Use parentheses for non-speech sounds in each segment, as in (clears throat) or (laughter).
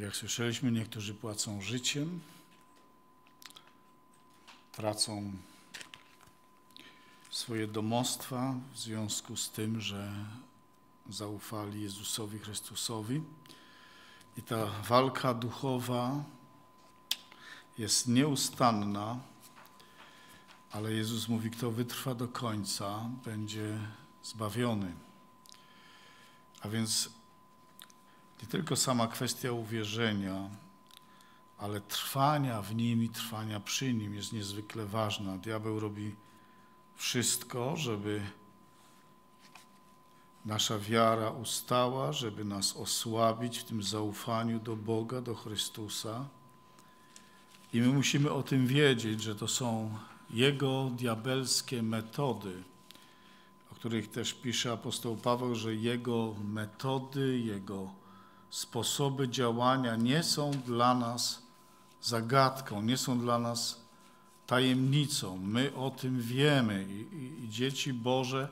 Tak jak słyszeliśmy, niektórzy płacą życiem, tracą swoje domostwa w związku z tym, że zaufali Jezusowi Chrystusowi. I ta walka duchowa jest nieustanna, ale Jezus mówi, kto wytrwa do końca, będzie zbawiony. A więc nie tylko sama kwestia uwierzenia, ale trwania w nim i trwania przy nim jest niezwykle ważna. Diabeł robi wszystko, żeby nasza wiara ustała, żeby nas osłabić w tym zaufaniu do Boga, do Chrystusa. I my musimy o tym wiedzieć, że to są jego diabelskie metody, o których też pisze apostoł Paweł, że jego metody, jego sposoby działania nie są dla nas zagadką, nie są dla nas tajemnicą. My o tym wiemy i, i, i dzieci Boże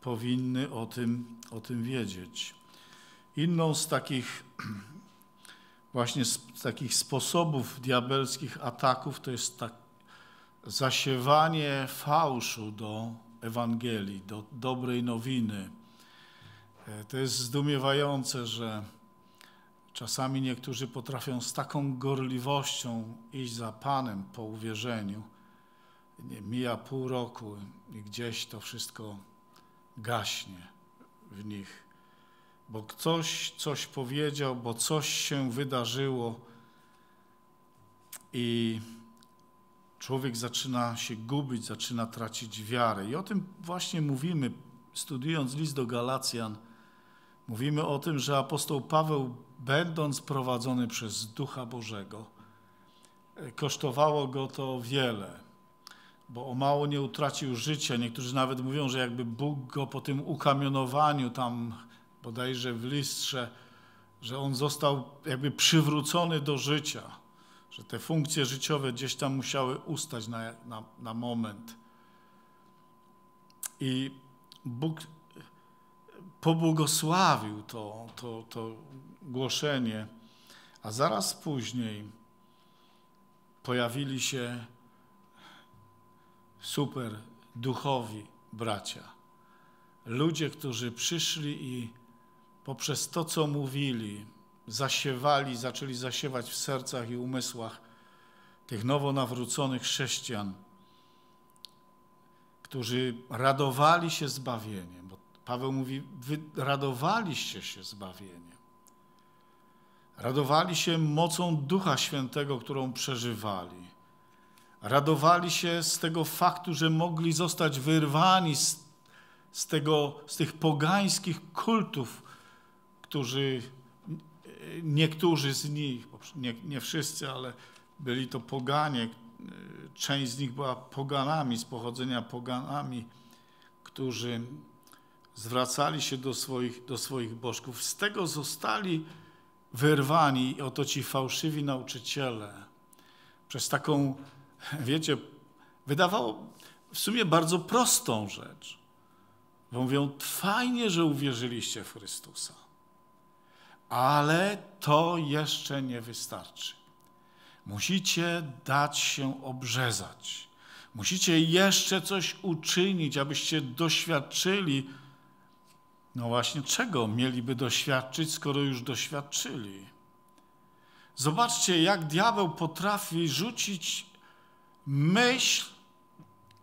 powinny o tym, o tym wiedzieć. Inną z takich (clears throat) właśnie z takich sposobów diabelskich ataków to jest tak zasiewanie fałszu do Ewangelii, do dobrej nowiny. E, to jest zdumiewające, że Czasami niektórzy potrafią z taką gorliwością iść za Panem po uwierzeniu. mija pół roku i gdzieś to wszystko gaśnie w nich, bo ktoś coś powiedział, bo coś się wydarzyło i człowiek zaczyna się gubić, zaczyna tracić wiarę. I o tym właśnie mówimy, studiując list do Galacjan – Mówimy o tym, że apostoł Paweł, będąc prowadzony przez Ducha Bożego, kosztowało go to wiele, bo o mało nie utracił życia. Niektórzy nawet mówią, że jakby Bóg go po tym ukamionowaniu tam bodajże w listrze, że on został jakby przywrócony do życia, że te funkcje życiowe gdzieś tam musiały ustać na, na, na moment. I Bóg pobłogosławił to, to, to głoszenie, a zaraz później pojawili się super duchowi bracia. Ludzie, którzy przyszli i poprzez to, co mówili, zasiewali, zaczęli zasiewać w sercach i umysłach tych nowo nawróconych chrześcijan, którzy radowali się zbawieniem Paweł mówi, wy radowaliście się zbawieniem. Radowali się mocą Ducha Świętego, którą przeżywali. Radowali się z tego faktu, że mogli zostać wyrwani z, z, tego, z tych pogańskich kultów, którzy, niektórzy z nich, nie, nie wszyscy, ale byli to poganie, część z nich była poganami, z pochodzenia poganami, którzy zwracali się do swoich, do swoich bożków. Z tego zostali wyrwani, oto ci fałszywi nauczyciele, przez taką, wiecie, wydawało w sumie bardzo prostą rzecz. Bo mówią, fajnie, że uwierzyliście w Chrystusa, ale to jeszcze nie wystarczy. Musicie dać się obrzezać. Musicie jeszcze coś uczynić, abyście doświadczyli no właśnie, czego mieliby doświadczyć, skoro już doświadczyli? Zobaczcie, jak diabeł potrafi rzucić myśl,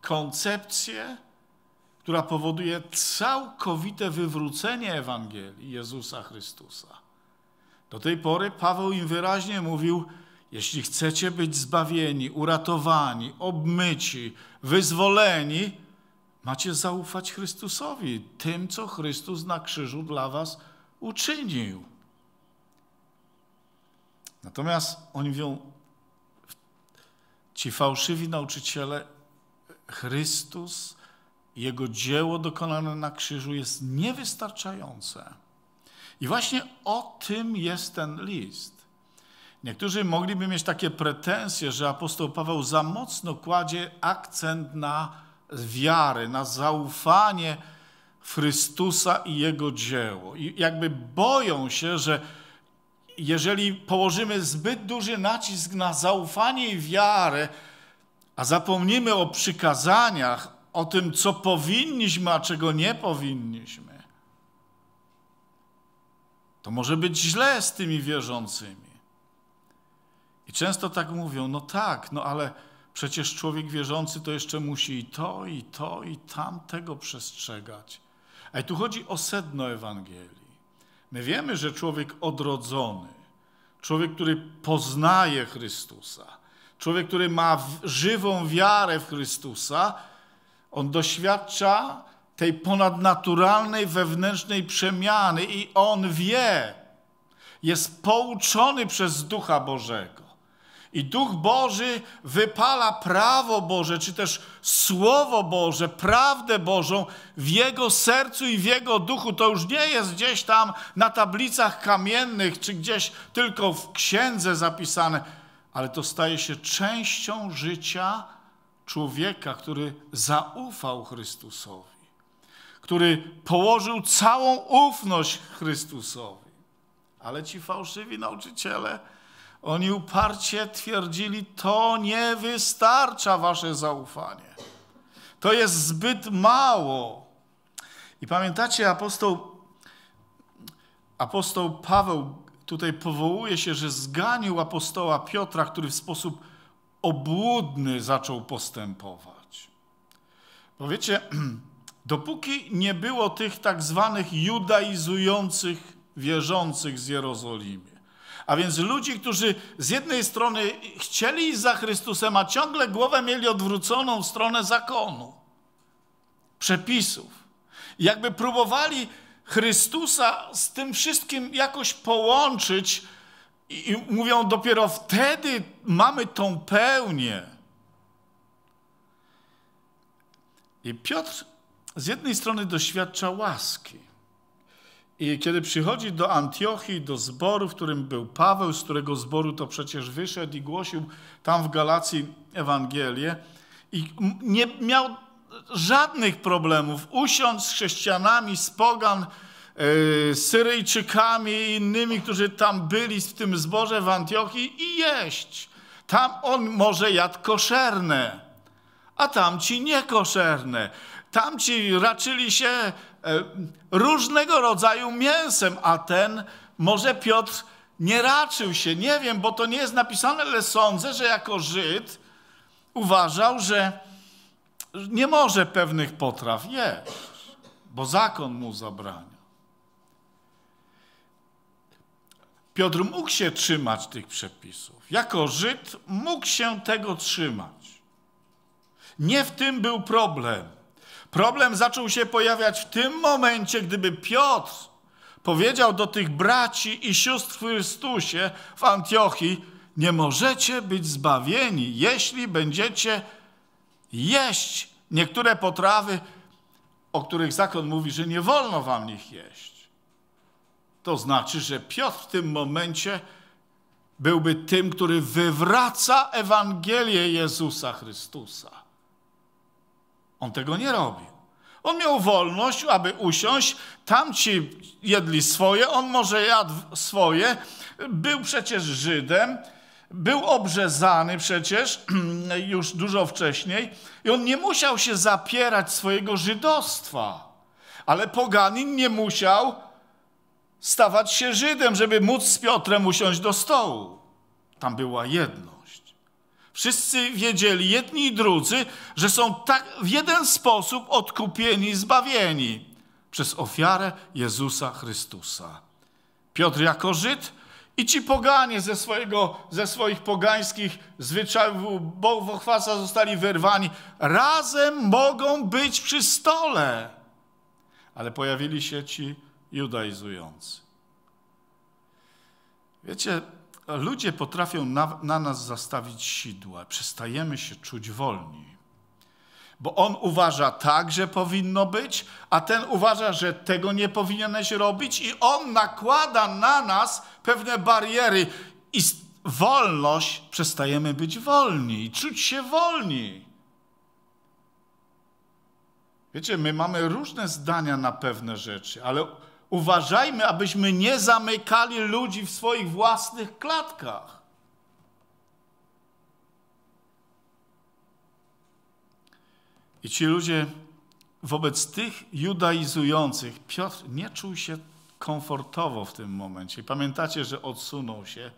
koncepcję, która powoduje całkowite wywrócenie Ewangelii Jezusa Chrystusa. Do tej pory Paweł im wyraźnie mówił: Jeśli chcecie być zbawieni, uratowani, obmyci, wyzwoleni, Macie zaufać Chrystusowi, tym, co Chrystus na krzyżu dla was uczynił. Natomiast oni mówią, ci fałszywi nauczyciele, Chrystus, Jego dzieło dokonane na krzyżu jest niewystarczające. I właśnie o tym jest ten list. Niektórzy mogliby mieć takie pretensje, że apostoł Paweł za mocno kładzie akcent na wiary, na zaufanie Chrystusa i Jego dzieło. I jakby boją się, że jeżeli położymy zbyt duży nacisk na zaufanie i wiarę, a zapomnimy o przykazaniach, o tym, co powinniśmy, a czego nie powinniśmy, to może być źle z tymi wierzącymi. I często tak mówią, no tak, no ale Przecież człowiek wierzący to jeszcze musi i to, i to, i tamtego przestrzegać. A tu chodzi o sedno Ewangelii. My wiemy, że człowiek odrodzony, człowiek, który poznaje Chrystusa, człowiek, który ma żywą wiarę w Chrystusa, on doświadcza tej ponadnaturalnej wewnętrznej przemiany i on wie, jest pouczony przez Ducha Bożego. I Duch Boży wypala prawo Boże, czy też Słowo Boże, prawdę Bożą w jego sercu i w jego duchu. To już nie jest gdzieś tam na tablicach kamiennych, czy gdzieś tylko w księdze zapisane, ale to staje się częścią życia człowieka, który zaufał Chrystusowi, który położył całą ufność Chrystusowi. Ale ci fałszywi nauczyciele, oni uparcie twierdzili, to nie wystarcza wasze zaufanie. To jest zbyt mało. I pamiętacie, apostoł, apostoł Paweł tutaj powołuje się, że zganił apostoła Piotra, który w sposób obłudny zaczął postępować. Bo wiecie, (clears throat) dopóki nie było tych tak zwanych judaizujących wierzących z Jerozolimy, a więc ludzi, którzy z jednej strony chcieli iść za Chrystusem, a ciągle głowę mieli odwróconą w stronę zakonu, przepisów. Jakby próbowali Chrystusa z tym wszystkim jakoś połączyć i, mówią, dopiero wtedy mamy tą pełnię. I Piotr z jednej strony doświadcza łaski, i kiedy przychodzi do Antiochii, do zboru, w którym był Paweł, z którego zboru to przecież wyszedł i głosił tam w Galacji Ewangelię, i nie miał żadnych problemów usiądź z chrześcijanami, z pogan, yy, Syryjczykami i innymi, którzy tam byli w tym zborze w Antiochii i jeść. Tam on może jadł koszerne, a tamci niekoszerne. Tamci raczyli się e, różnego rodzaju mięsem, a ten może Piotr nie raczył się, nie wiem, bo to nie jest napisane, ale sądzę, że jako Żyd uważał, że nie może pewnych potraw jeść, bo zakon mu zabrania. Piotr mógł się trzymać tych przepisów. Jako Żyd mógł się tego trzymać. Nie w tym był problem. Problem zaczął się pojawiać w tym momencie, gdyby Piotr powiedział do tych braci i sióstr w Chrystusie w Antiochii: Nie możecie być zbawieni, jeśli będziecie jeść niektóre potrawy, o których zakon mówi, że nie wolno wam nich jeść. To znaczy, że Piotr w tym momencie byłby tym, który wywraca Ewangelię Jezusa Chrystusa. On tego nie robił. On miał wolność, aby usiąść, tamci jedli swoje, on może jadł swoje. Był przecież Żydem, był obrzezany przecież (clears throat) już dużo wcześniej i on nie musiał się zapierać swojego żydostwa. Ale poganin nie musiał stawać się Żydem, żeby móc z Piotrem usiąść do stołu. Tam była jedno. Wszyscy wiedzieli, jedni i drudzy, że są tak, w jeden sposób odkupieni, zbawieni przez ofiarę Jezusa Chrystusa. Piotr jako Żyd i ci poganie ze, swojego, ze swoich pogańskich zwyczajów bałwochwalca zostali wyrwani. Razem mogą być przy stole. Ale pojawili się ci judaizujący. Wiecie, ludzie potrafią na, na nas zastawić sidła, przestajemy się czuć wolni. Bo on uważa tak, że powinno być, a ten uważa, że tego nie powinieneś robić, i on nakłada na nas pewne bariery. I wolność przestajemy być wolni i czuć się wolni. Wiecie, my mamy różne zdania na pewne rzeczy, ale uważajmy, abyśmy nie zamykali ludzi w swoich własnych klatkach. I ci ludzie wobec tych judaizujących, Piotr nie czuł się komfortowo w tym momencie. pamiętacie, że odsunął się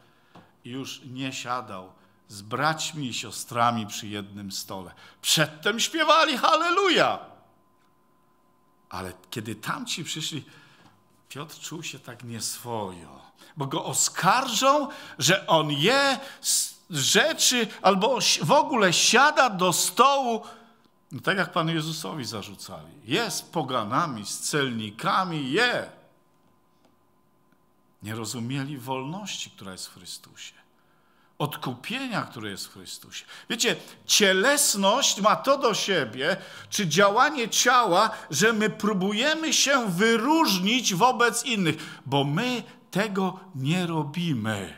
i już nie siadał z braćmi i siostrami przy jednym stole. Przedtem śpiewali Halleluja! Ale kiedy tamci przyszli, Piotr czuł się tak nieswojo, bo go oskarżą, że on je rzeczy albo w ogóle siada do stołu, no tak jak Panu Jezusowi zarzucali. Je z poganami, z celnikami, je. Nie rozumieli wolności, która jest w Chrystusie odkupienia, które jest w Chrystusie. Wiecie, cielesność ma to do siebie, czy działanie ciała, że my próbujemy się wyróżnić wobec innych, bo my tego nie robimy.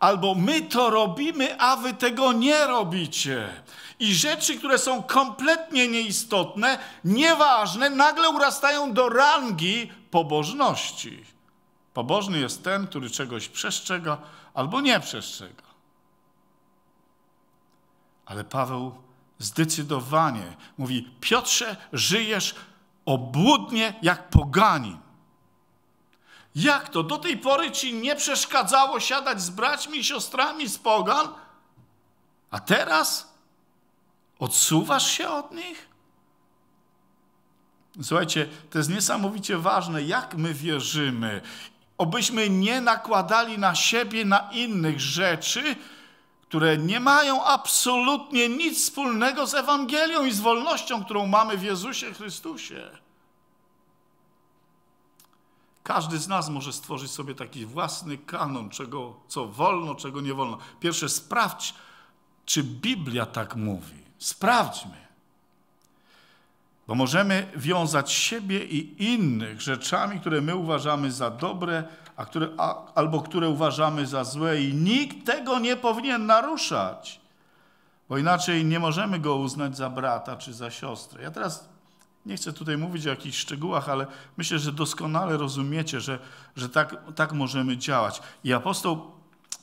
Albo my to robimy, a wy tego nie robicie. I rzeczy, które są kompletnie nieistotne, nieważne, nagle urastają do rangi pobożności. Pobożny jest ten, który czegoś przestrzega, albo nie przestrzega. Ale Paweł zdecydowanie mówi: Piotrze, żyjesz obłudnie jak poganin. Jak to? Do tej pory ci nie przeszkadzało siadać z braćmi i siostrami z pogan, a teraz odsuwasz się od nich? Słuchajcie, to jest niesamowicie ważne, jak my wierzymy obyśmy nie nakładali na siebie, na innych rzeczy, które nie mają absolutnie nic wspólnego z Ewangelią i z wolnością, którą mamy w Jezusie Chrystusie. Każdy z nas może stworzyć sobie taki własny kanon, czego, co wolno, czego nie wolno. Pierwsze, sprawdź, czy Biblia tak mówi. Sprawdźmy. Bo możemy wiązać siebie i innych rzeczami, które my uważamy za dobre, a które, a, albo które uważamy za złe i nikt tego nie powinien naruszać. Bo inaczej nie możemy go uznać za brata czy za siostrę. Ja teraz nie chcę tutaj mówić o jakichś szczegółach, ale myślę, że doskonale rozumiecie, że, że tak, tak możemy działać. I apostoł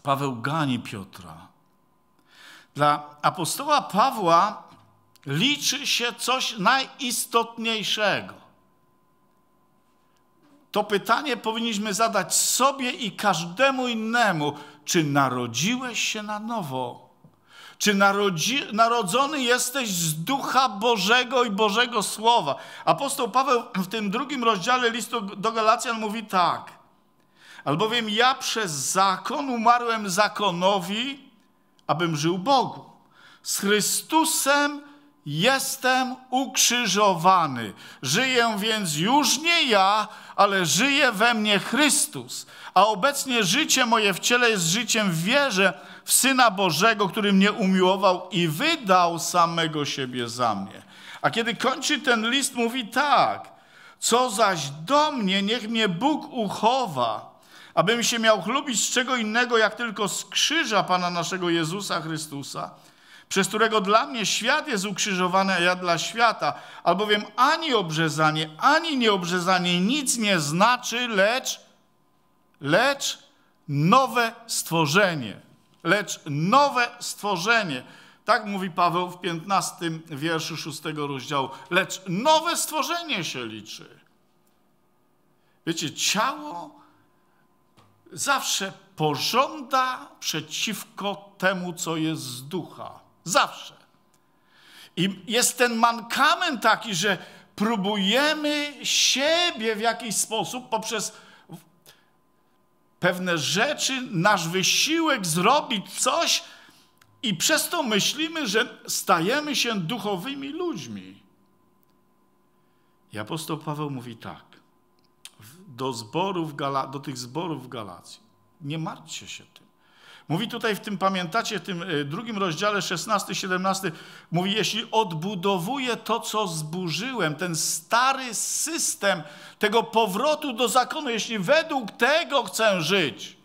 Paweł gani Piotra. Dla apostoła Pawła liczy się coś najistotniejszego. To pytanie powinniśmy zadać sobie i każdemu innemu: czy narodziłeś się na nowo? Czy narodzi, narodzony jesteś z Ducha Bożego i Bożego Słowa? Apostoł Paweł w tym drugim rozdziale listu do Galacjan mówi tak. Albowiem ja przez zakon umarłem zakonowi, abym żył Bogu. Z Chrystusem Jestem ukrzyżowany. Żyję więc już nie ja, ale żyje we mnie Chrystus. A obecnie życie moje w ciele jest życiem w wierze w Syna Bożego, który mnie umiłował i wydał samego siebie za mnie. A kiedy kończy ten list, mówi tak: Co zaś do mnie, niech mnie Bóg uchowa, abym się miał chlubić z czego innego, jak tylko z krzyża Pana naszego Jezusa Chrystusa przez którego dla mnie świat jest ukrzyżowany, a ja dla świata. Albowiem ani obrzezanie, ani nieobrzezanie nic nie znaczy, lecz, lecz nowe stworzenie. Lecz nowe stworzenie. Tak mówi Paweł w 15 wierszu 6 rozdziału. Lecz nowe stworzenie się liczy. Wiecie, ciało zawsze pożąda przeciwko temu, co jest z ducha. Zawsze. I jest ten mankament taki, że próbujemy siebie w jakiś sposób poprzez pewne rzeczy, nasz wysiłek zrobić coś i przez to myślimy, że stajemy się duchowymi ludźmi. I apostoł Paweł mówi tak do, zborów do tych zborów w Galacji. Nie martwcie się Mówi tutaj w tym, pamiętacie, w tym e, drugim rozdziale 16-17, mówi, jeśli odbudowuję to, co zburzyłem, ten stary system tego powrotu do zakonu, jeśli według tego chcę żyć,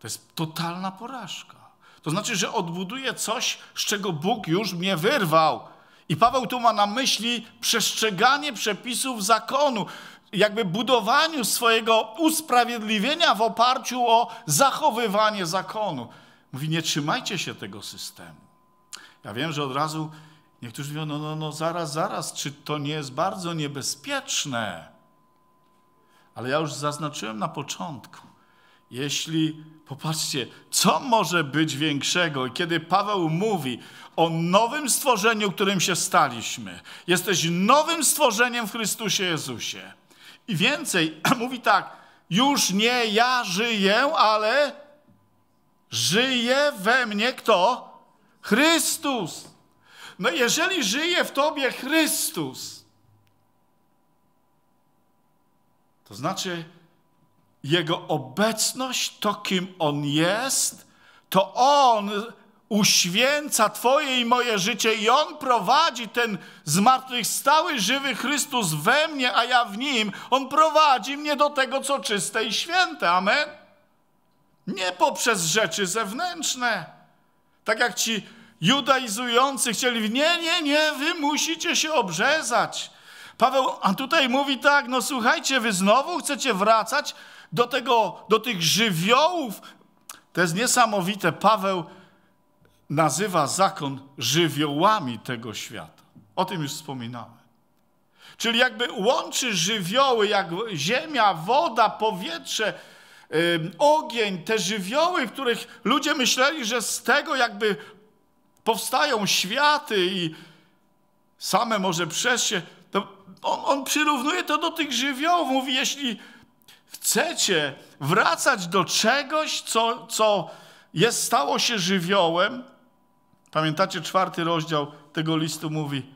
to jest totalna porażka. To znaczy, że odbuduję coś, z czego Bóg już mnie wyrwał. I Paweł tu ma na myśli przestrzeganie przepisów zakonu jakby budowaniu swojego usprawiedliwienia w oparciu o zachowywanie zakonu. Mówi, nie trzymajcie się tego systemu. Ja wiem, że od razu niektórzy mówią, no, no, no, zaraz, zaraz, czy to nie jest bardzo niebezpieczne? Ale ja już zaznaczyłem na początku, jeśli, popatrzcie, co może być większego? I kiedy Paweł mówi o nowym stworzeniu, którym się staliśmy, jesteś nowym stworzeniem w Chrystusie Jezusie. I więcej, (clears throat) mówi tak, już nie ja żyję, ale żyje we mnie kto? Chrystus. No jeżeli żyje w tobie Chrystus, to znaczy jego obecność, to kim on jest, to on uświęca Twoje i moje życie i On prowadzi ten zmartwychwstały, żywy Chrystus we mnie, a ja w Nim. On prowadzi mnie do tego, co czyste i święte. Amen. Nie poprzez rzeczy zewnętrzne. Tak jak ci judaizujący chcieli, nie, nie, nie, wy musicie się obrzezać. Paweł, a tutaj mówi tak, no słuchajcie, wy znowu chcecie wracać do tego, do tych żywiołów. To jest niesamowite. Paweł nazywa zakon żywiołami tego świata. O tym już wspominałem. Czyli jakby łączy żywioły, jak ziemia, woda, powietrze, yy, ogień, te żywioły, w których ludzie myśleli, że z tego jakby powstają światy i same może przez się. On, on przyrównuje to do tych żywiołów. Mówi, jeśli chcecie wracać do czegoś, co, co jest, stało się żywiołem, Pamiętacie, czwarty rozdział tego listu mówi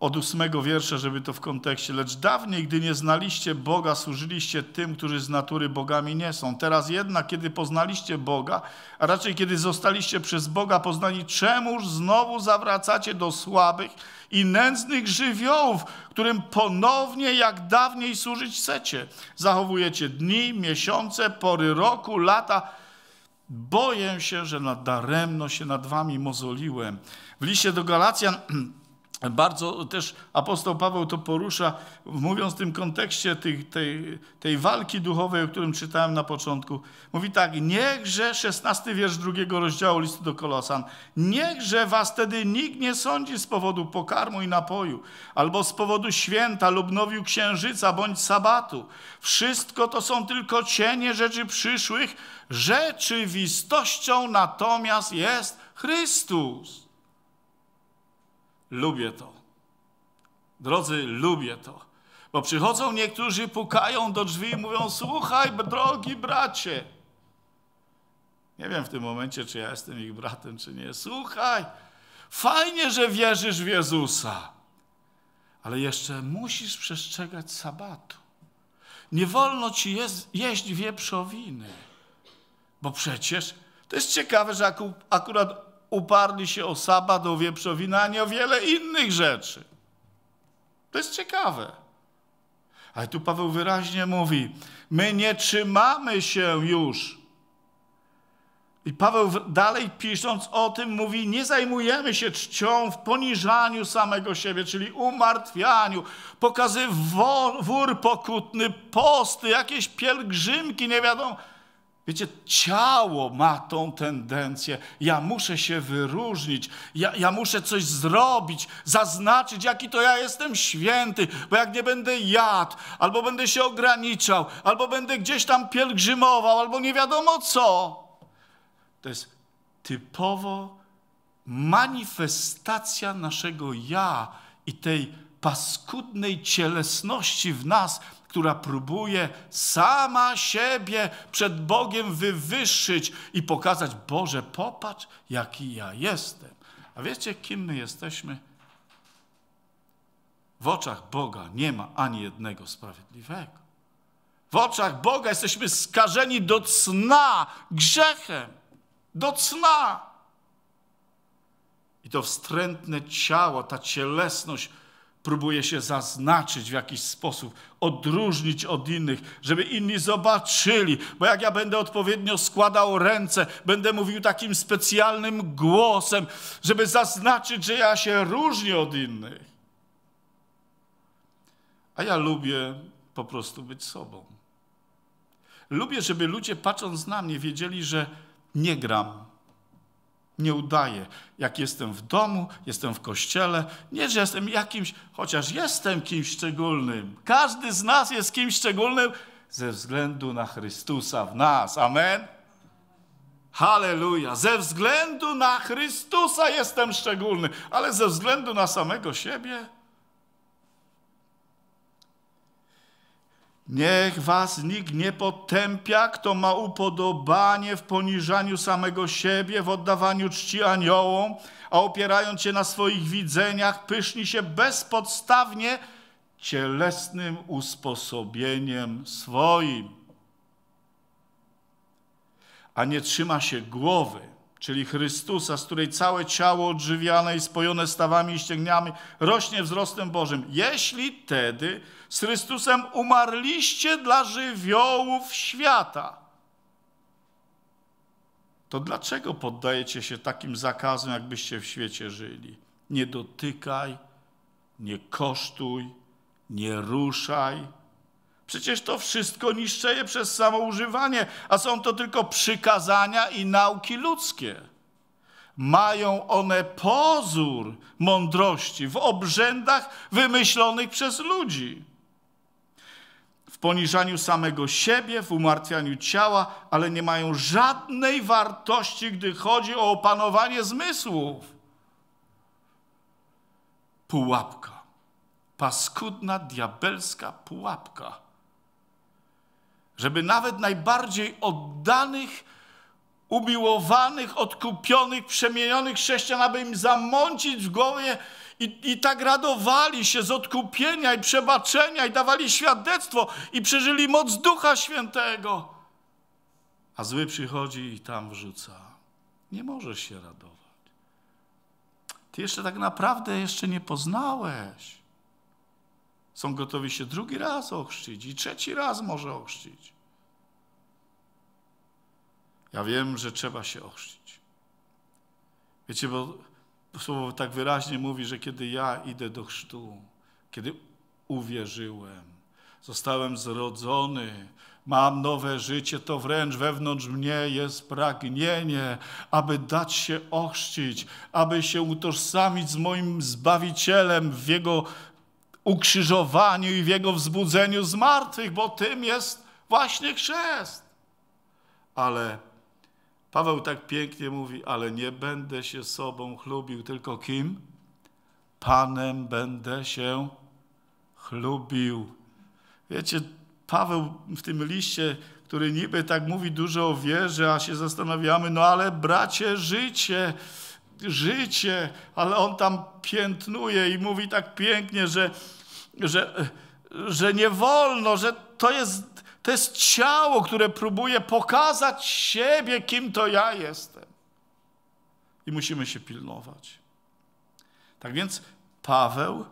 od ósmego wiersza, żeby to w kontekście. Lecz dawniej, gdy nie znaliście Boga, służyliście tym, którzy z natury bogami nie są. Teraz jednak, kiedy poznaliście Boga, a raczej kiedy zostaliście przez Boga poznani, czemuż znowu zawracacie do słabych i nędznych żywiołów, którym ponownie jak dawniej służyć chcecie? Zachowujecie dni, miesiące, pory roku, lata – Boję się, że nadaremno się nad wami mozoliłem. W liście do Galacjan (clears throat) Bardzo też apostoł Paweł to porusza, mówiąc w tym kontekście tej, tej, tej walki duchowej, o którym czytałem na początku. Mówi tak, niechże, 16 wiersz drugiego rozdziału listu do Kolosan, niechże was tedy nikt nie sądzi z powodu pokarmu i napoju, albo z powodu święta lub nowiu księżyca, bądź sabatu. Wszystko to są tylko cienie rzeczy przyszłych, rzeczywistością natomiast jest Chrystus. Lubię to. Drodzy, lubię to. Bo przychodzą niektórzy, pukają do drzwi i mówią: Słuchaj, drogi bracie. Nie wiem w tym momencie, czy ja jestem ich bratem, czy nie. Słuchaj, fajnie, że wierzysz w Jezusa, ale jeszcze musisz przestrzegać sabatu. Nie wolno ci jeść wieprzowiny, bo przecież to jest ciekawe, że akurat uparli się o sabat, o wieprzowinę, a nie o wiele innych rzeczy. To jest ciekawe. Ale tu Paweł wyraźnie mówi, my nie trzymamy się już. I Paweł dalej pisząc o tym mówi, nie zajmujemy się czcią w poniżaniu samego siebie, czyli umartwianiu, pokazy wór pokutny, posty, jakieś pielgrzymki, nie wiadomo Wiecie, ciało ma tą tendencję. Ja muszę się wyróżnić, ja, ja, muszę coś zrobić, zaznaczyć, jaki to ja jestem święty, bo jak nie będę jadł, albo będę się ograniczał, albo będę gdzieś tam pielgrzymował, albo nie wiadomo co. To jest typowo manifestacja naszego ja i tej paskudnej cielesności w nas, która próbuje sama siebie przed Bogiem wywyższyć i pokazać: Boże, popatrz, jaki ja jestem. A wiecie, kim my jesteśmy? W oczach Boga nie ma ani jednego sprawiedliwego. W oczach Boga jesteśmy skażeni do cna grzechem. Do cna. I to wstrętne ciało, ta cielesność próbuje się zaznaczyć w jakiś sposób, odróżnić od innych, żeby inni zobaczyli. Bo jak ja będę odpowiednio składał ręce, będę mówił takim specjalnym głosem, żeby zaznaczyć, że ja się różnię od innych. A ja lubię po prostu być sobą. Lubię, żeby ludzie patrząc na mnie wiedzieli, że nie gram nie udaję. Jak jestem w domu, jestem w kościele, nie, że jestem jakimś, chociaż jestem kimś szczególnym. Każdy z nas jest kimś szczególnym ze względu na Chrystusa w nas. Amen? Halleluja! Ze względu na Chrystusa jestem szczególny, ale ze względu na samego siebie Niech was nikt nie potępia, kto ma upodobanie w poniżaniu samego siebie, w oddawaniu czci aniołom, a opierając się na swoich widzeniach, pyszni się bezpodstawnie cielesnym usposobieniem swoim, a nie trzyma się głowy, czyli Chrystusa, z której całe ciało odżywiane i spojone stawami i ścięgniami rośnie wzrostem Bożym. Jeśli tedy z Chrystusem umarliście dla żywiołów świata, to dlaczego poddajecie się takim zakazom, jakbyście w świecie żyli? Nie dotykaj, nie kosztuj, nie ruszaj, Przecież to wszystko niszczeje przez samo używanie, a są to tylko przykazania i nauki ludzkie. Mają one pozór mądrości w obrzędach wymyślonych przez ludzi. W poniżaniu samego siebie, w umartwianiu ciała, ale nie mają żadnej wartości, gdy chodzi o opanowanie zmysłów. Pułapka. Paskudna, diabelska pułapka żeby nawet najbardziej oddanych, umiłowanych, odkupionych, przemienionych chrześcijan, aby im zamącić w głowie i, i tak radowali się z odkupienia i przebaczenia i dawali świadectwo i przeżyli moc Ducha Świętego. A zły przychodzi i tam wrzuca. Nie możesz się radować. Ty jeszcze tak naprawdę jeszcze nie poznałeś. Są gotowi się drugi raz ochrzcić i trzeci raz może ochrzcić. Ja wiem, że trzeba się ochrzcić. Wiecie, bo słowo tak wyraźnie mówi, że kiedy ja idę do chrztu, kiedy uwierzyłem, zostałem zrodzony, mam nowe życie, to wręcz wewnątrz mnie jest pragnienie, aby dać się ochrzcić, aby się utożsamić z moim Zbawicielem w Jego ukrzyżowaniu i w Jego wzbudzeniu z martwych, bo tym jest właśnie chrzest. Ale Paweł tak pięknie mówi, ale nie będę się sobą chlubił, tylko kim? Panem będę się chlubił. Wiecie, Paweł w tym liście, który niby tak mówi dużo o wierze, a się zastanawiamy, no ale bracie, życie, życie, ale on tam piętnuje i mówi tak pięknie, że, że, że nie wolno, że to jest to jest ciało, które próbuje pokazać siebie, kim to ja jestem. I musimy się pilnować. Tak więc Paweł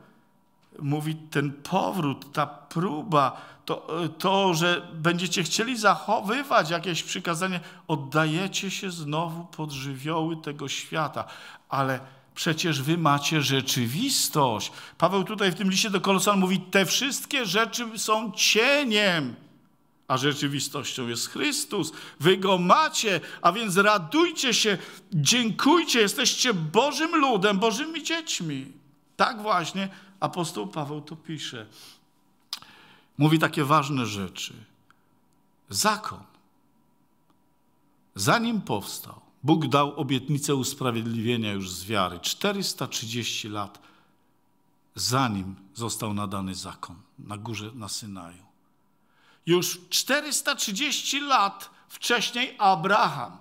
mówi, ten powrót, ta próba, to, to, że będziecie chcieli zachowywać jakieś przykazanie, oddajecie się znowu pod żywioły tego świata. Ale przecież wy macie rzeczywistość. Paweł tutaj w tym liście do Kolosan mówi, te wszystkie rzeczy są cieniem a rzeczywistością jest Chrystus. Wy go macie, a więc radujcie się, dziękujcie, jesteście Bożym ludem, Bożymi dziećmi. Tak właśnie apostoł Paweł to pisze. Mówi takie ważne rzeczy. Zakon, zanim powstał, Bóg dał obietnicę usprawiedliwienia już z wiary 430 lat zanim został nadany zakon na górze na Synaju. Już 430 lat wcześniej Abraham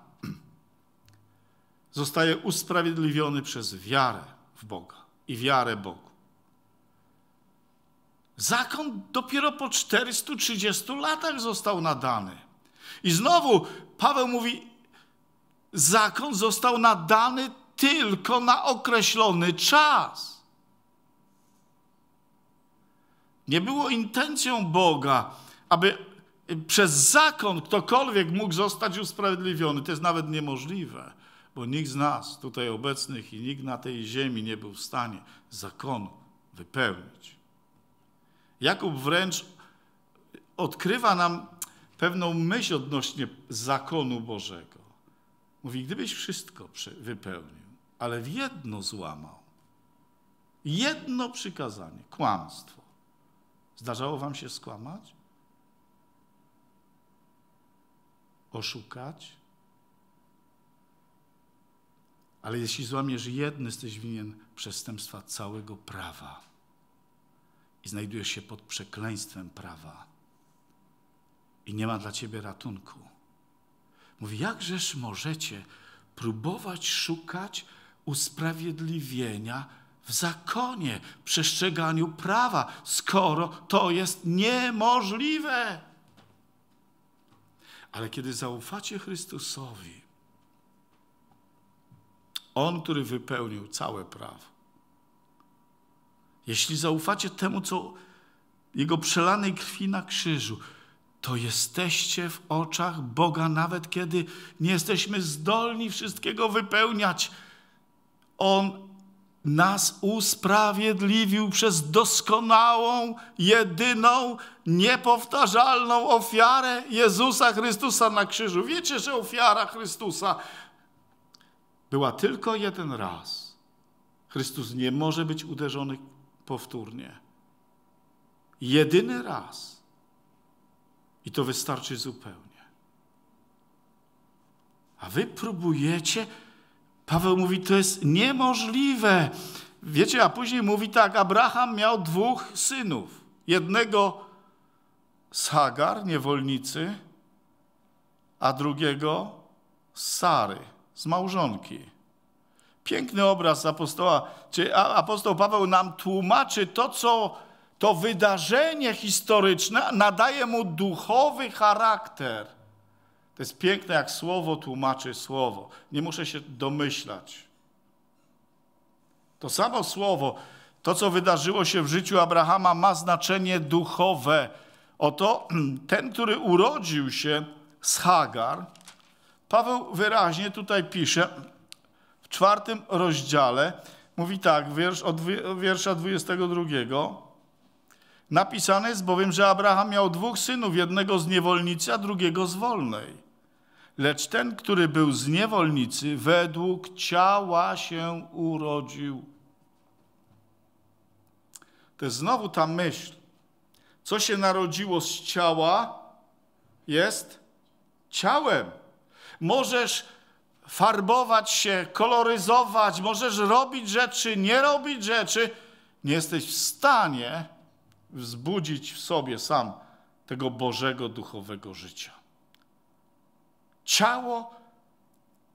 zostaje usprawiedliwiony przez wiarę w Boga i wiarę Bogu. Zakon dopiero po 430 latach został nadany. I znowu Paweł mówi: Zakon został nadany tylko na określony czas. Nie było intencją Boga, aby y, przez zakon ktokolwiek mógł zostać usprawiedliwiony. To jest nawet niemożliwe, bo nikt z nas tutaj obecnych i nikt na tej ziemi nie był w stanie zakonu wypełnić. Jakub wręcz odkrywa nam pewną myśl odnośnie zakonu Bożego. Mówi, gdybyś wszystko wypełnił, ale w jedno złamał, jedno przykazanie, kłamstwo. Zdarzało wam się skłamać? oszukać. Ale jeśli złamiesz jedny, jesteś winien przestępstwa całego prawa i znajdujesz się pod przekleństwem prawa i nie ma dla ciebie ratunku. Mówi, jakżeż możecie próbować szukać usprawiedliwienia w zakonie, przestrzeganiu prawa, skoro to jest niemożliwe. Ale kiedy zaufacie Chrystusowi, On, który wypełnił całe prawo, jeśli zaufacie temu, co Jego przelanej krwi na krzyżu, to jesteście w oczach Boga, nawet kiedy nie jesteśmy zdolni wszystkiego wypełniać. On nas usprawiedliwił przez doskonałą, jedyną, niepowtarzalną ofiarę Jezusa Chrystusa na krzyżu. Wiecie, że ofiara Chrystusa była tylko jeden raz. Chrystus nie może być uderzony powtórnie. Jedyny raz. I to wystarczy zupełnie. A wy próbujecie Paweł mówi, to jest niemożliwe. Wiecie, a później mówi tak, Abraham miał dwóch synów. Jednego z Hagar, niewolnicy, a drugiego z Sary, z małżonki. Piękny obraz apostoła, czy apostoł Paweł nam tłumaczy to, co to wydarzenie historyczne nadaje mu duchowy charakter. To jest piękne, jak słowo tłumaczy słowo. Nie muszę się domyślać. To samo słowo, to co wydarzyło się w życiu Abrahama, ma znaczenie duchowe. Oto (clears throat) ten, który urodził się z Hagar, Paweł wyraźnie tutaj pisze w czwartym rozdziale, mówi tak, wiersz, od wiersza 22. Napisane jest bowiem, że Abraham miał dwóch synów, jednego z niewolnicy, a drugiego z wolnej lecz ten, który był z niewolnicy, według ciała się urodził. To jest znowu ta myśl. Co się narodziło z ciała, jest ciałem. Możesz farbować się, koloryzować, możesz robić rzeczy, nie robić rzeczy. Nie jesteś w stanie wzbudzić w sobie sam tego Bożego duchowego życia. Ciało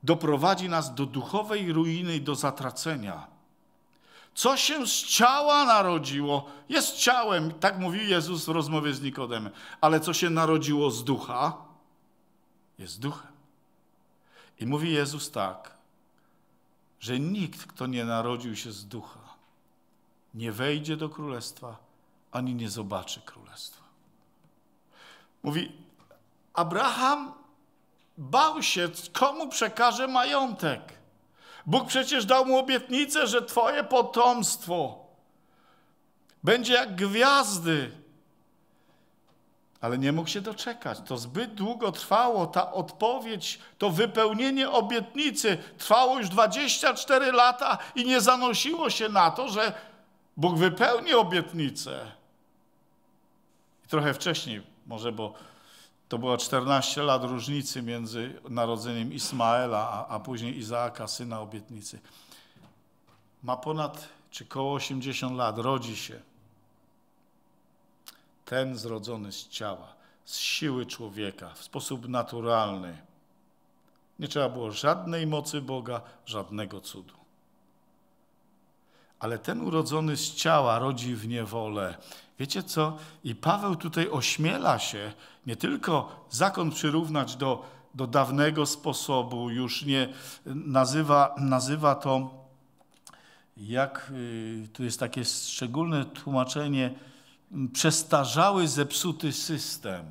doprowadzi nas do duchowej ruiny i do zatracenia. Co się z ciała narodziło, jest ciałem, tak mówi Jezus w rozmowie z Nikodemem, ale co się narodziło z ducha, jest duchem. I mówi Jezus tak, że nikt, kto nie narodził się z ducha, nie wejdzie do królestwa, ani nie zobaczy królestwa. Mówi, Abraham bał się, komu przekaże majątek. Bóg przecież dał mu obietnicę, że Twoje potomstwo będzie jak gwiazdy. Ale nie mógł się doczekać. To zbyt długo trwało. Ta odpowiedź, to wypełnienie obietnicy trwało już 24 lata i nie zanosiło się na to, że Bóg wypełni obietnicę. I trochę wcześniej, może, bo to było 14 lat różnicy między narodzeniem Ismaela, a, a później Izaaka, syna obietnicy. Ma ponad czy koło 80 lat, rodzi się. Ten zrodzony z ciała, z siły człowieka, w sposób naturalny. Nie trzeba było żadnej mocy Boga, żadnego cudu ale ten urodzony z ciała rodzi w niewolę. Wiecie co? I Paweł tutaj ośmiela się nie tylko zakon przyrównać do, do dawnego sposobu, już nie nazywa, nazywa to, jak y, tu jest takie szczególne tłumaczenie, przestarzały, zepsuty system.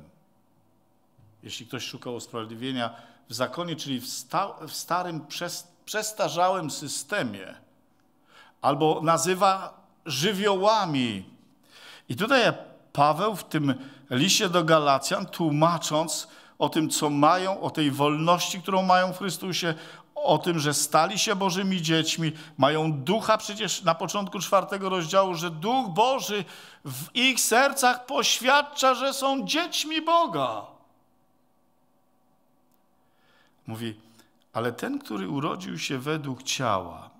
Jeśli ktoś szukał usprawiedliwienia w zakonie, czyli w, sta, w starym, przestarzałym systemie albo nazywa żywiołami. I tutaj Paweł w tym liście do Galacjan, tłumacząc o tym, co mają, o tej wolności, którą mają w Chrystusie, o tym, że stali się Bożymi dziećmi, mają ducha przecież na początku czwartego rozdziału, że duch Boży w ich sercach poświadcza, że są dziećmi Boga. Mówi, ale ten, który urodził się według ciała,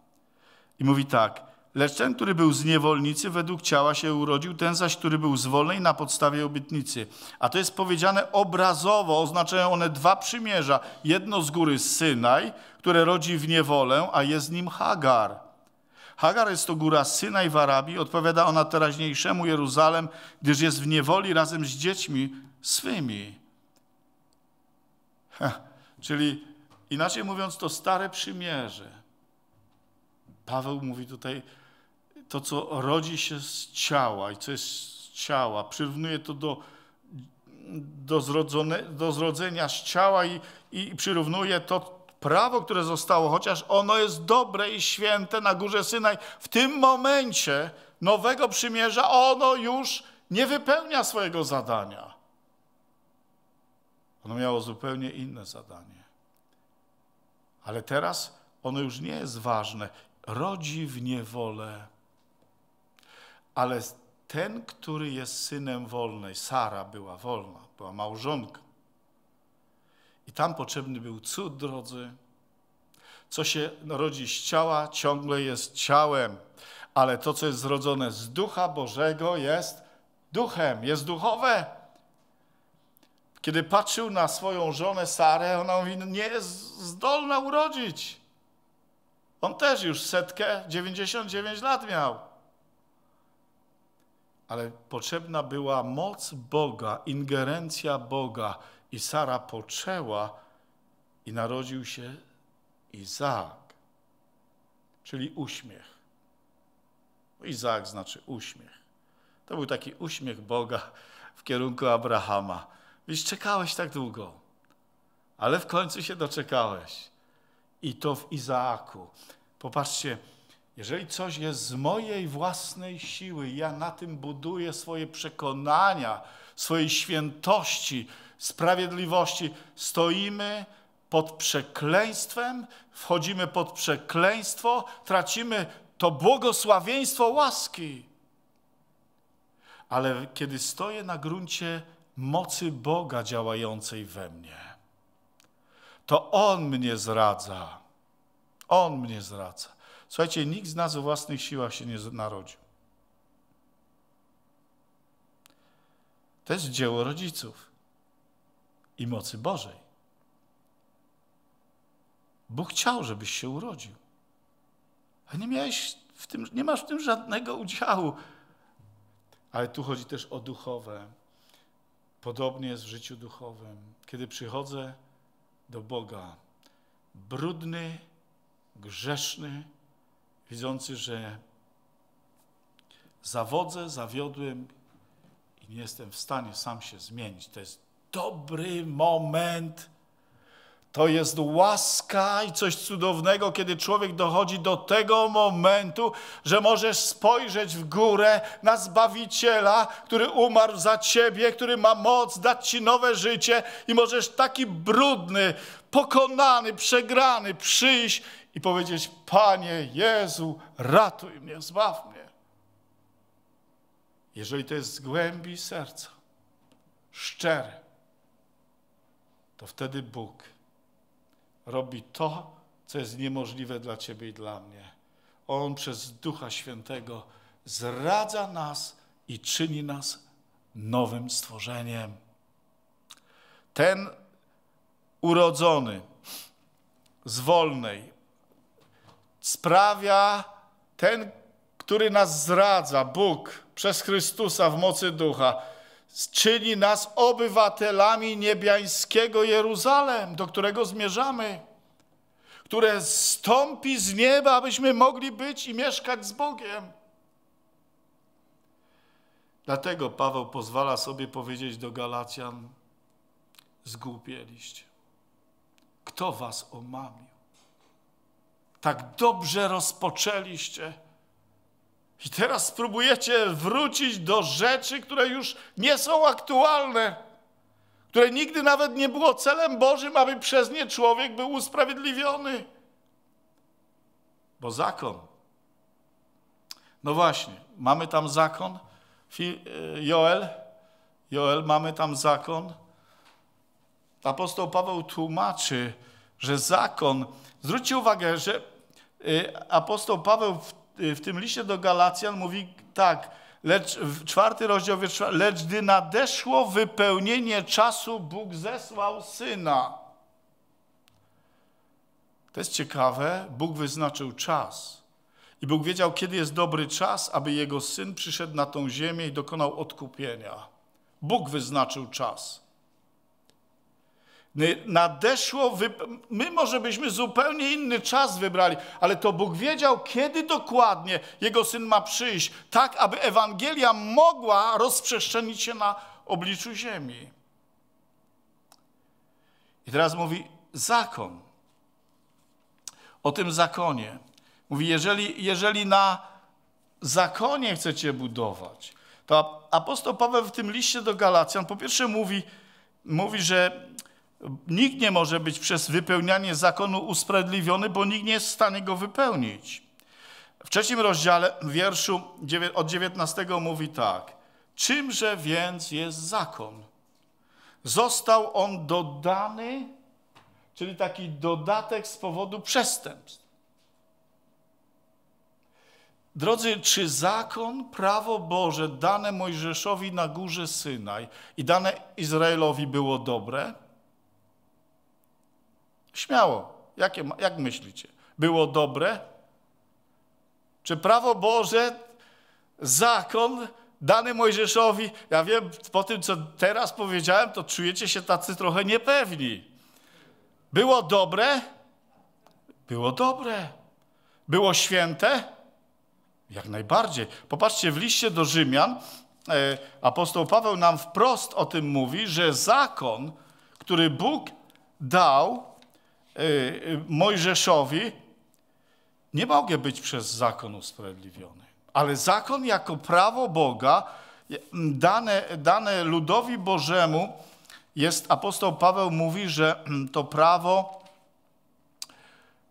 i mówi tak, lecz ten, który był z niewolnicy, według ciała się urodził, ten zaś, który był z wolnej na podstawie obietnicy. A to jest powiedziane obrazowo, oznaczają one dwa przymierza. Jedno z góry Synaj, które rodzi w niewolę, a jest nim Hagar. Hagar jest to góra Synaj w Arabii, odpowiada ona teraźniejszemu Jeruzalem, gdyż jest w niewoli razem z dziećmi swymi. Ha, czyli inaczej mówiąc, to stare przymierze Paweł mówi tutaj, to co rodzi się z ciała i co jest z ciała, przyrównuje to do, do, zrodzone, do zrodzenia z ciała i, i przyrównuje to prawo, które zostało, chociaż ono jest dobre i święte na górze Synaj, w tym momencie nowego przymierza ono już nie wypełnia swojego zadania. Ono miało zupełnie inne zadanie. Ale teraz ono już nie jest ważne rodzi w niewolę. Ale ten, który jest synem wolnej, Sara była wolna, była małżonką. I tam potrzebny był cud, drodzy. Co się rodzi z ciała, ciągle jest ciałem, ale to, co jest zrodzone z Ducha Bożego, jest duchem, jest duchowe. Kiedy patrzył na swoją żonę Sarę, ona mówi, no nie jest zdolna urodzić. On też już setkę, 99 lat miał. Ale potrzebna była moc Boga, ingerencja Boga. I Sara poczęła i narodził się Izaak, czyli uśmiech. Izaak znaczy uśmiech. To był taki uśmiech Boga w kierunku Abrahama. Wiesz, czekałeś tak długo, ale w końcu się doczekałeś. I to w Izaaku. Popatrzcie, jeżeli coś jest z mojej własnej siły, ja na tym buduję swoje przekonania, swojej świętości, sprawiedliwości, stoimy pod przekleństwem, wchodzimy pod przekleństwo, tracimy to błogosławieństwo łaski. Ale kiedy stoję na gruncie mocy Boga działającej we mnie, to On mnie zradza. On mnie zwraca. Słuchajcie, nikt z nas o własnych siłach się nie narodził. To jest dzieło rodziców i mocy Bożej. Bóg chciał, żebyś się urodził. A nie miałeś w tym, nie masz w tym żadnego udziału. Ale tu chodzi też o duchowe. Podobnie jest w życiu duchowym. Kiedy przychodzę do Boga brudny, grzeszny, widzący, że zawodzę, zawiodłem i nie jestem w stanie sam się zmienić. To jest dobry moment. To jest łaska i coś cudownego, kiedy człowiek dochodzi do tego momentu, że możesz spojrzeć w górę na Zbawiciela, który umarł za ciebie, który ma moc dać ci nowe życie i możesz taki brudny, pokonany, przegrany przyjść i powiedzieć: Panie Jezu, ratuj mnie, zbaw mnie. Jeżeli to jest z głębi serca, szczere, to wtedy Bóg robi to, co jest niemożliwe dla Ciebie i dla mnie. On przez Ducha Świętego zradza nas i czyni nas nowym stworzeniem. Ten urodzony z wolnej, sprawia ten, który nas zdradza, Bóg, przez Chrystusa w mocy ducha, czyni nas obywatelami niebiańskiego Jeruzalem, do którego zmierzamy, które stąpi z nieba, abyśmy mogli być i mieszkać z Bogiem. Dlatego Paweł pozwala sobie powiedzieć do Galacjan: Zgłupieliście. Kto was omamił? tak dobrze rozpoczęliście. I teraz spróbujecie wrócić do rzeczy, które już nie są aktualne, które nigdy nawet nie było celem Bożym, aby przez nie człowiek był usprawiedliwiony. Bo zakon. No właśnie, mamy tam zakon. Y, Joel, Joel, mamy tam zakon. Apostoł Paweł tłumaczy, że zakon, zwróćcie uwagę, że Y, apostoł Paweł w, y, w tym liście do Galacjan mówi tak, lecz w czwarty rozdział lecz gdy nadeszło wypełnienie czasu, Bóg zesłał Syna. To jest ciekawe, Bóg wyznaczył czas. I Bóg wiedział, kiedy jest dobry czas, aby Jego Syn przyszedł na tą ziemię i dokonał odkupienia. Bóg wyznaczył czas. Nadeszło, my może byśmy zupełnie inny czas wybrali, ale to Bóg wiedział, kiedy dokładnie Jego Syn ma przyjść, tak aby Ewangelia mogła rozprzestrzenić się na obliczu ziemi. I teraz mówi zakon. O tym zakonie. Mówi, jeżeli, jeżeli na zakonie chcecie budować, to apostoł Paweł w tym liście do Galacjan po pierwsze mówi, mówi że Nikt nie może być przez wypełnianie zakonu usprawiedliwiony, bo nikt nie jest w stanie go wypełnić. W trzecim rozdziale, wierszu od 19 mówi tak. Czymże więc jest zakon? Został on dodany, czyli taki dodatek z powodu przestępstw. Drodzy, czy zakon, prawo Boże dane Mojżeszowi na górze Synaj i dane Izraelowi było dobre? Śmiało. Jakie, jak myślicie? Było dobre? Czy prawo Boże, zakon dany Mojżeszowi, ja wiem, po tym, co teraz powiedziałem, to czujecie się tacy trochę niepewni. Było dobre? Było dobre. Było święte? Jak najbardziej. Popatrzcie, w liście do Rzymian e, apostoł Paweł nam wprost o tym mówi, że zakon, który Bóg dał, Y, y, Mojżeszowi, nie mogę być przez zakon usprawiedliwiony. Ale zakon jako prawo Boga, dane, dane ludowi Bożemu, jest, apostoł Paweł mówi, że to prawo,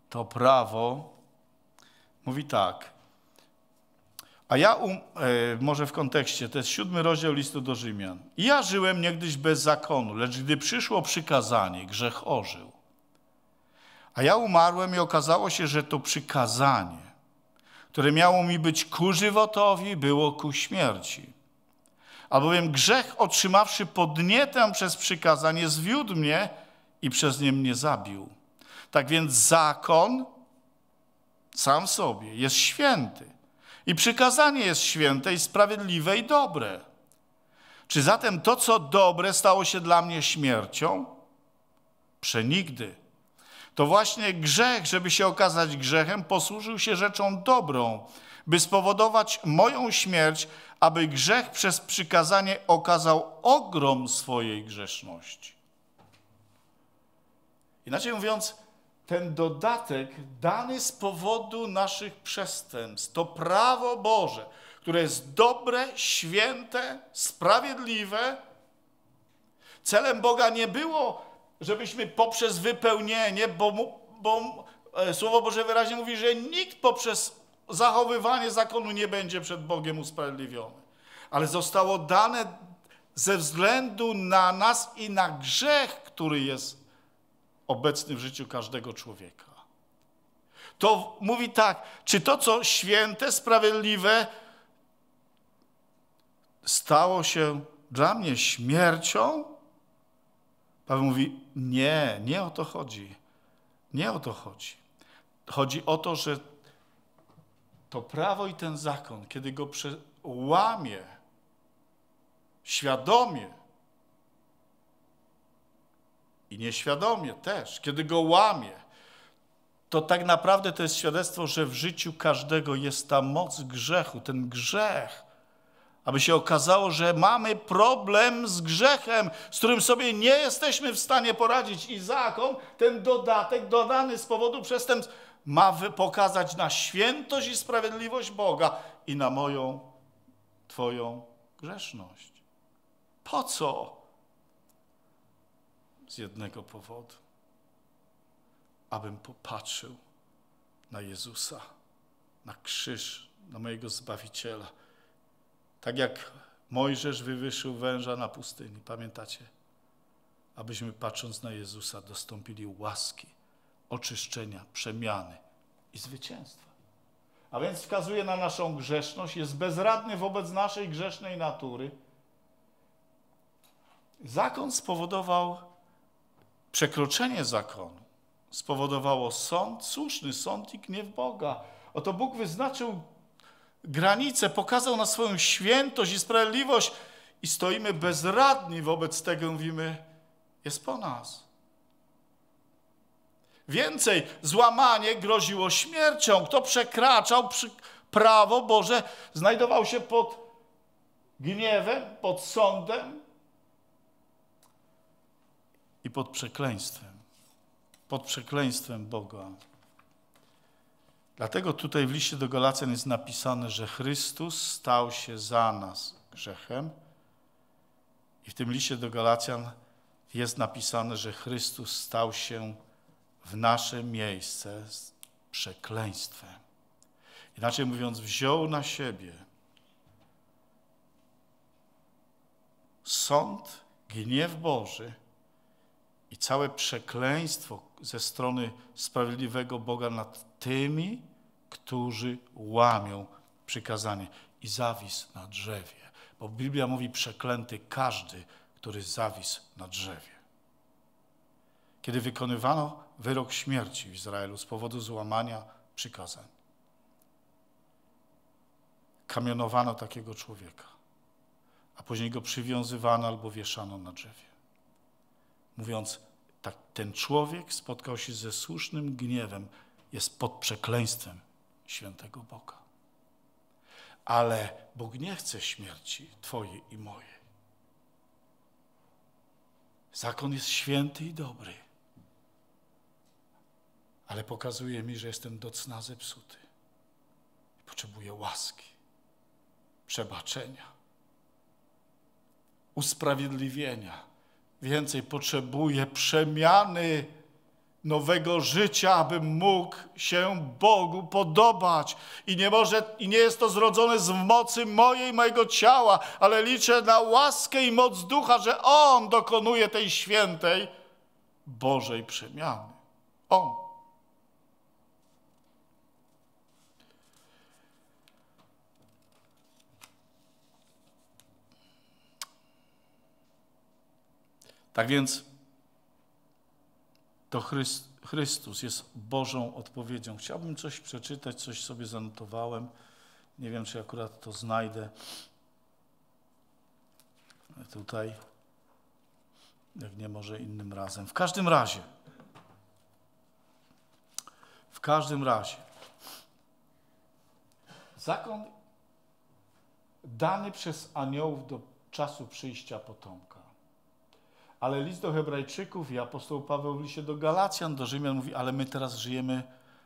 to prawo, mówi tak, a ja, um, e, może w kontekście, to jest siódmy rozdział listu do Rzymian. I ja żyłem niegdyś bez zakonu, lecz gdy przyszło przykazanie, grzech ożył. A ja umarłem i okazało się, że to przykazanie, które miało mi być ku żywotowi, było ku śmierci. Albowiem grzech, otrzymawszy podnietę przez przykazanie, zwiódł mnie i przez nie mnie zabił. Tak więc zakon sam sobie jest święty. I przykazanie jest święte i sprawiedliwe i dobre. Czy zatem to, co dobre, stało się dla mnie śmiercią? Przenigdy to właśnie grzech, żeby się okazać grzechem, posłużył się rzeczą dobrą, by spowodować moją śmierć, aby grzech przez przykazanie okazał ogrom swojej grzeszności. Inaczej mówiąc, ten dodatek dany z powodu naszych przestępstw, to prawo Boże, które jest dobre, święte, sprawiedliwe. Celem Boga nie było żebyśmy poprzez wypełnienie, bo, bo e, Słowo Boże wyraźnie mówi, że nikt poprzez zachowywanie zakonu nie będzie przed Bogiem usprawiedliwiony. Ale zostało dane ze względu na nas i na grzech, który jest obecny w życiu każdego człowieka. To mówi tak, czy to, co święte, sprawiedliwe, stało się dla mnie śmiercią? Paweł mówi: Nie, nie o to chodzi. Nie o to chodzi. Chodzi o to, że to prawo i ten zakon, kiedy go łamie świadomie i nieświadomie też, kiedy go łamie, to tak naprawdę to jest świadectwo, że w życiu każdego jest ta moc grzechu, ten grzech aby się okazało, że mamy problem z grzechem, z którym sobie nie jesteśmy w stanie poradzić. I zakon, ten dodatek dodany z powodu przestępstw, ma pokazać na świętość i sprawiedliwość Boga i na moją, Twoją grzeszność. Po co? Z jednego powodu. Abym popatrzył na Jezusa, na krzyż, na mojego Zbawiciela – tak jak Mojżesz wywyższył węża na pustyni, pamiętacie? Abyśmy patrząc na Jezusa dostąpili łaski, oczyszczenia, przemiany i zwycięstwa. A więc wskazuje na naszą grzeszność, jest bezradny wobec naszej grzesznej natury. Zakon spowodował przekroczenie zakonu. Spowodowało sąd, słuszny sąd i gniew Boga. Oto Bóg wyznaczył granicę, pokazał na swoją świętość i sprawiedliwość i stoimy bezradni wobec tego, mówimy, jest po nas. Więcej, złamanie groziło śmiercią. Kto przekraczał prawo Boże, znajdował się pod gniewem, pod sądem i pod przekleństwem. Pod przekleństwem Boga. Dlatego tutaj w liście do Galacjan jest napisane, że Chrystus stał się za nas grzechem. I w tym liście do Galacjan jest napisane, że Chrystus stał się w nasze miejsce z przekleństwem. Inaczej mówiąc, wziął na siebie sąd, gniew Boży i całe przekleństwo ze strony sprawiedliwego Boga nad tymi, którzy łamią przykazanie. I zawis na drzewie, bo Biblia mówi przeklęty każdy, który zawisł na drzewie. Kiedy wykonywano wyrok śmierci w Izraelu z powodu złamania przykazań, kamionowano takiego człowieka, a później go przywiązywano albo wieszano na drzewie. Mówiąc, tak, ten człowiek spotkał się ze słusznym gniewem jest pod przekleństwem świętego Boga. Ale Bóg nie chce śmierci Twojej i mojej. Zakon jest święty i dobry, ale pokazuje mi, że jestem do cna zepsuty. Potrzebuję łaski, przebaczenia, usprawiedliwienia. Więcej potrzebuję przemiany nowego życia, abym mógł się Bogu podobać. I nie, może, I nie jest to zrodzone z mocy mojej, mojego ciała, ale liczę na łaskę i moc ducha, że On dokonuje tej świętej Bożej przemiany. On. Tak więc to Chryst, Chrystus jest Bożą odpowiedzią. Chciałbym coś przeczytać, coś sobie zanotowałem. Nie wiem, czy akurat to znajdę. Tutaj, jak nie, może innym razem. W każdym razie, w każdym razie, zakon dany przez aniołów do czasu przyjścia potomka. Ale list do Hebrajczyków i apostoł Paweł w liście do Galacjan, do Rzymian mówi, ale my teraz żyjemy,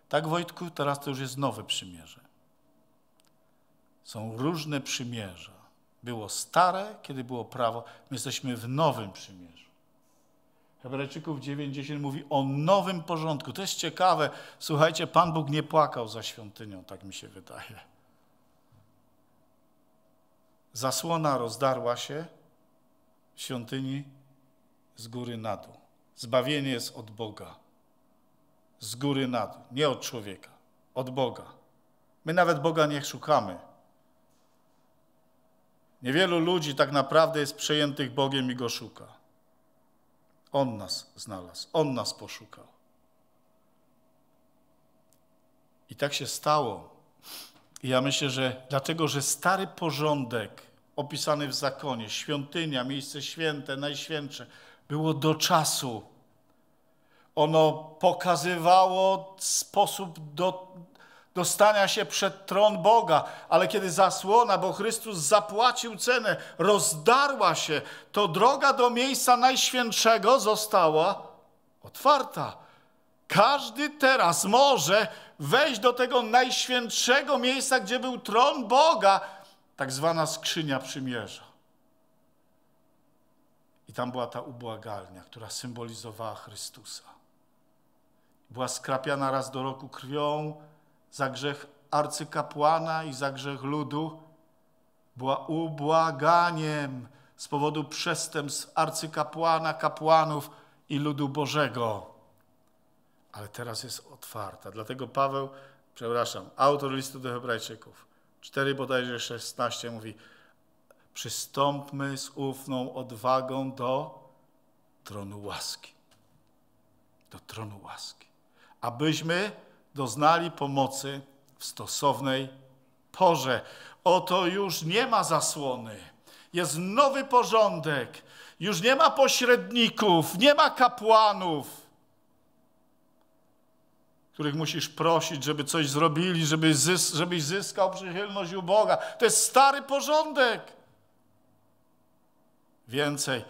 tak Wojtku, teraz to już jest nowe przymierze. Są różne przymierza. Było stare, kiedy było prawo. My jesteśmy w nowym przymierzu. Hebrajczyków 9.10 mówi o nowym porządku. To jest ciekawe. Słuchajcie, Pan Bóg nie płakał za świątynią, tak mi się wydaje. Zasłona rozdarła się w świątyni z góry na dół. Zbawienie jest od Boga. Z góry na dół, nie od człowieka, od Boga. My nawet Boga nie szukamy. Niewielu ludzi tak naprawdę jest przejętych Bogiem i go szuka. On nas znalazł, on nas poszukał. I tak się stało. I ja myślę, że dlatego, że stary porządek opisany w zakonie, świątynia, miejsce święte, najświętsze, było do czasu. Ono pokazywało sposób do, dostania się przed tron Boga, ale kiedy zasłona, bo Chrystus zapłacił cenę, rozdarła się, to droga do miejsca najświętszego została otwarta. Każdy teraz może wejść do tego najświętszego miejsca, gdzie był tron Boga, tak zwana skrzynia przymierza. I tam była ta ubłagalnia, która symbolizowała Chrystusa. Była skrapiana raz do roku krwią za grzech arcykapłana i za grzech ludu. Była ubłaganiem z powodu przestępstw arcykapłana, kapłanów i ludu Bożego. Ale teraz jest otwarta. Dlatego Paweł, przepraszam, autor listu do Hebrajczyków, 4 bodajże 16 mówi – przystąpmy z ufną odwagą do tronu łaski. Do tronu łaski. Abyśmy doznali pomocy w stosownej porze. Oto już nie ma zasłony. Jest nowy porządek. Już nie ma pośredników, nie ma kapłanów, których musisz prosić, żeby coś zrobili, żeby zys żebyś zyskał przychylność u Boga. To jest stary porządek. Więcej,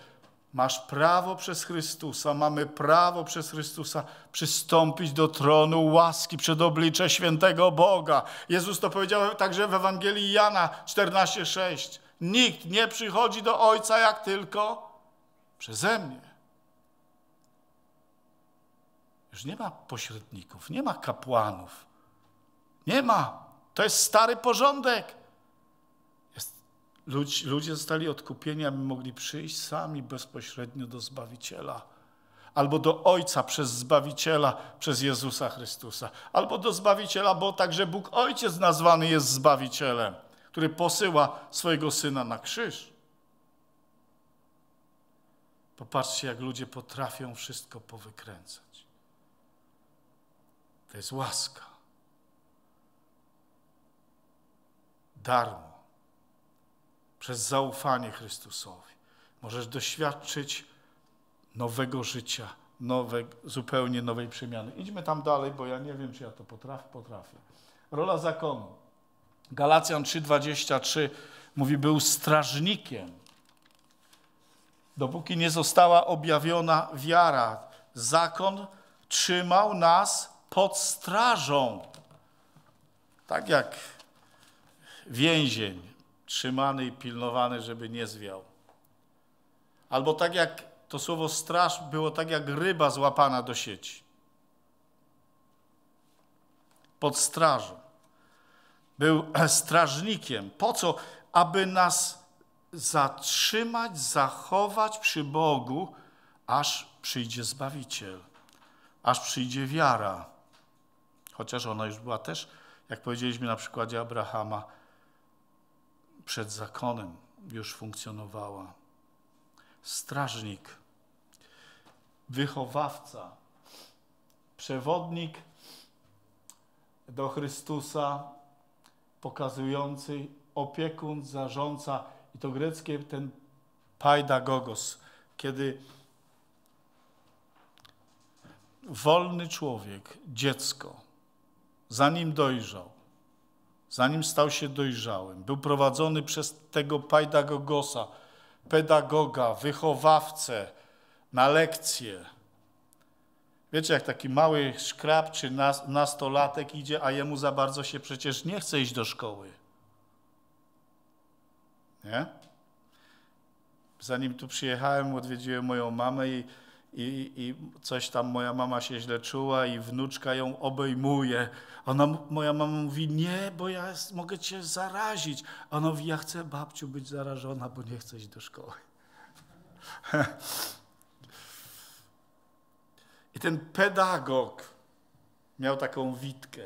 masz prawo przez Chrystusa, mamy prawo przez Chrystusa przystąpić do tronu łaski przed oblicze świętego Boga. Jezus to powiedział także w Ewangelii Jana 14:6. Nikt nie przychodzi do Ojca jak tylko przeze mnie. Już nie ma pośredników, nie ma kapłanów. Nie ma. To jest stary porządek ludzie zostali odkupieni, aby mogli przyjść sami bezpośrednio do Zbawiciela. Albo do Ojca przez Zbawiciela, przez Jezusa Chrystusa. Albo do Zbawiciela, bo także Bóg Ojciec nazwany jest Zbawicielem, który posyła swojego Syna na krzyż. Popatrzcie, jak ludzie potrafią wszystko powykręcać. To jest łaska. Darmo przez zaufanie Chrystusowi możesz doświadczyć nowego życia, nowe, zupełnie nowej przemiany. Idźmy tam dalej, bo ja nie wiem, czy ja to potrafię. potrafię. Rola zakonu. Galacjan 3,23 mówi, był strażnikiem, dopóki nie została objawiona wiara. Zakon trzymał nas pod strażą. Tak jak więzień trzymany i pilnowany, żeby nie zwiał. Albo tak jak to słowo straż było tak jak ryba złapana do sieci. Pod strażą. Był (clears throat) strażnikiem. Po co? Aby nas zatrzymać, zachować przy Bogu, aż przyjdzie Zbawiciel, aż przyjdzie wiara. Chociaż ona już była też, jak powiedzieliśmy na przykładzie Abrahama, przed zakonem już funkcjonowała. Strażnik, wychowawca, przewodnik do Chrystusa, pokazujący opiekun, zarządca. I to greckie ten paidagogos, kiedy wolny człowiek, dziecko, zanim dojrzał, zanim stał się dojrzałym. Był prowadzony przez tego pedagogosa, pedagoga, wychowawcę na lekcje. Wiecie, jak taki mały szkrab czy nastolatek idzie, a jemu za bardzo się przecież nie chce iść do szkoły. Nie? Zanim tu przyjechałem, odwiedziłem moją mamę i i, i coś tam moja mama się źle czuła i wnuczka ją obejmuje. Ona, moja mama mówi, nie, bo ja mogę cię zarazić. ona mówi, ja chcę babciu być zarażona, bo nie chcę iść do szkoły. (laughs) I ten pedagog miał taką witkę.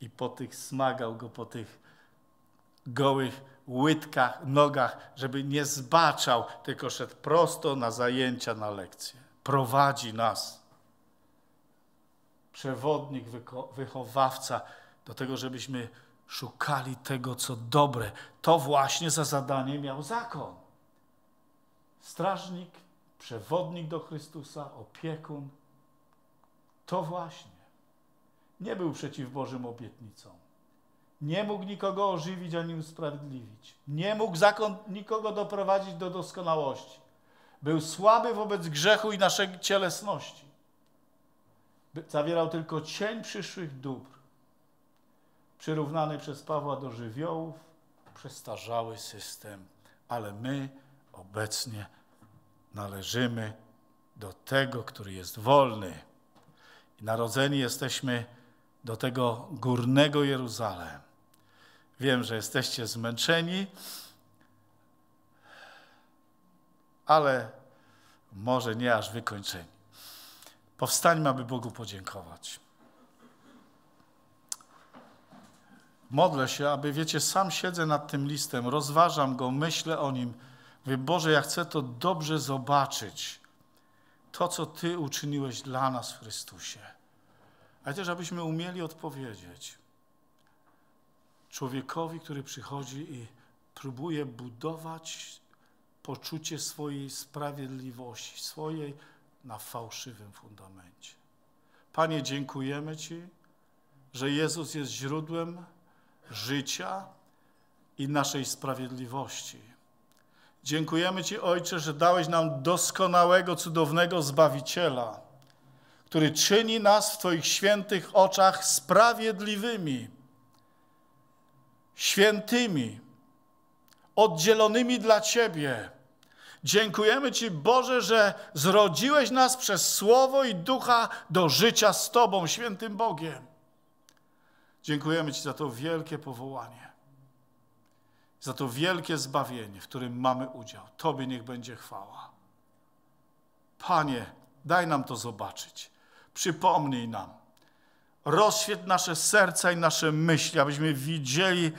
I po tych smagał go, po tych gołych łydkach, nogach, żeby nie zbaczał, tylko szedł prosto na zajęcia, na lekcje. Prowadzi nas. Przewodnik, wychowawca do tego, żebyśmy szukali tego, co dobre. To właśnie za zadanie miał zakon. Strażnik, przewodnik do Chrystusa, opiekun. To właśnie. Nie był przeciw Bożym obietnicom nie mógł nikogo ożywić ani usprawiedliwić. Nie mógł zakon nikogo doprowadzić do doskonałości. Był słaby wobec grzechu i naszej cielesności. Zawierał tylko cień przyszłych dóbr, przyrównany przez Pawła do żywiołów, przestarzały system, ale my obecnie należymy do tego, który jest wolny. I narodzeni jesteśmy do tego górnego Jeruzalem. Wiem, że jesteście zmęczeni, ale może nie aż wykończeni. Powstańmy, aby Bogu podziękować. Modlę się, aby, wiecie, sam siedzę nad tym listem, rozważam go, myślę o nim. Mówię, Boże, ja chcę to dobrze zobaczyć. To, co Ty uczyniłeś dla nas w Chrystusie. Ale też, abyśmy umieli odpowiedzieć człowiekowi, który przychodzi i próbuje budować poczucie swojej sprawiedliwości, swojej na fałszywym fundamencie. Panie, dziękujemy Ci, że Jezus jest źródłem życia i naszej sprawiedliwości. Dziękujemy Ci, Ojcze, że dałeś nam doskonałego, cudownego Zbawiciela, który czyni nas w Twoich świętych oczach sprawiedliwymi świętymi, oddzielonymi dla Ciebie. Dziękujemy Ci, Boże, że zrodziłeś nas przez Słowo i Ducha do życia z Tobą, świętym Bogiem. Dziękujemy Ci za to wielkie powołanie, za to wielkie zbawienie, w którym mamy udział. Tobie niech będzie chwała. Panie, daj nam to zobaczyć. Przypomnij nam rozświetl nasze serca i nasze myśli, abyśmy widzieli,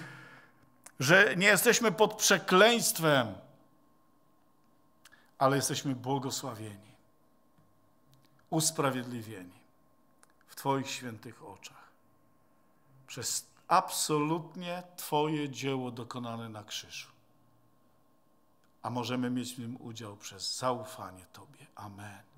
że nie jesteśmy pod przekleństwem, ale jesteśmy błogosławieni, usprawiedliwieni w Twoich świętych oczach przez absolutnie Twoje dzieło dokonane na krzyżu. A możemy mieć w nim udział przez zaufanie Tobie. Amen.